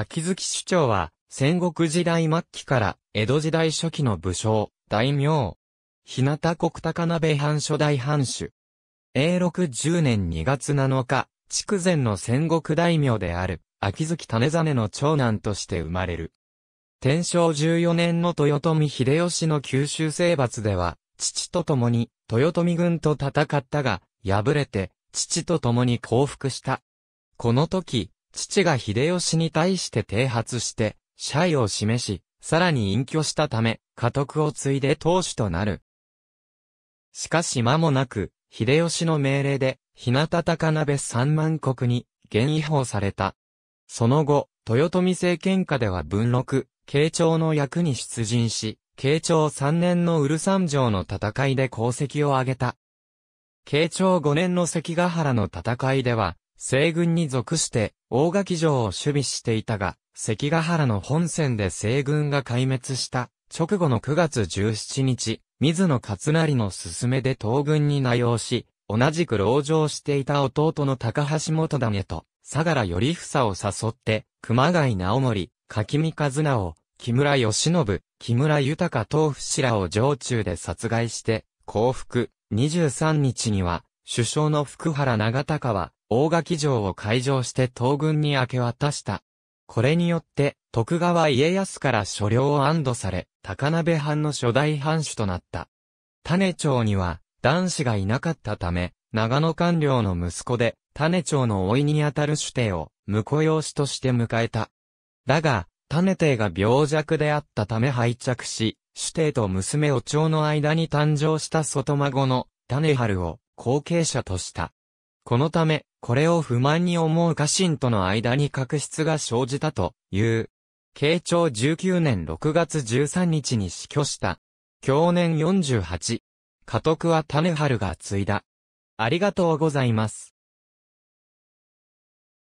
秋月首長は、戦国時代末期から、江戸時代初期の武将、大名。日向国高鍋藩初代藩主。永禄10年2月7日、筑前の戦国大名である、秋月種真の長男として生まれる。天正14年の豊臣秀吉の九州征伐では、父と共に豊臣軍と戦ったが、敗れて、父と共に降伏した。この時、父が秀吉に対して提発して、謝意を示し、さらに隠居したため、家督を継いで当主となる。しかし間もなく、秀吉の命令で、日向高鍋三万国に、現違法された。その後、豊臣政権下では文禄、慶長の役に出陣し、慶長三年のウル三条の戦いで功績を挙げた。慶長五年の関ヶ原の戦いでは、西軍に属して、大垣城を守備していたが、関ヶ原の本戦で西軍が壊滅した直後の9月17日、水野勝成の勧めで東軍に内容し、同じく牢城していた弟の高橋元種と、相良頼房を誘って、熊谷直盛、柿見和直、木村義信、木村豊東府伏らを城中で殺害して、降伏、23日には、首相の福原長高は、大垣城を開城して東軍に明け渡した。これによって、徳川家康から所領を安堵され、高鍋藩の初代藩主となった。種町には、男子がいなかったため、長野官僚の息子で、種町の老いにあたる主帝を、婿養子として迎えた。だが、種帝が病弱であったため廃着し、主帝と娘を町の間に誕生した外孫の種春を後継者とした。このため、これを不満に思う家臣との間に確執が生じたという。慶長19年6月13日に死去した。去年48。家督は種春が継いだ。ありがとうございます。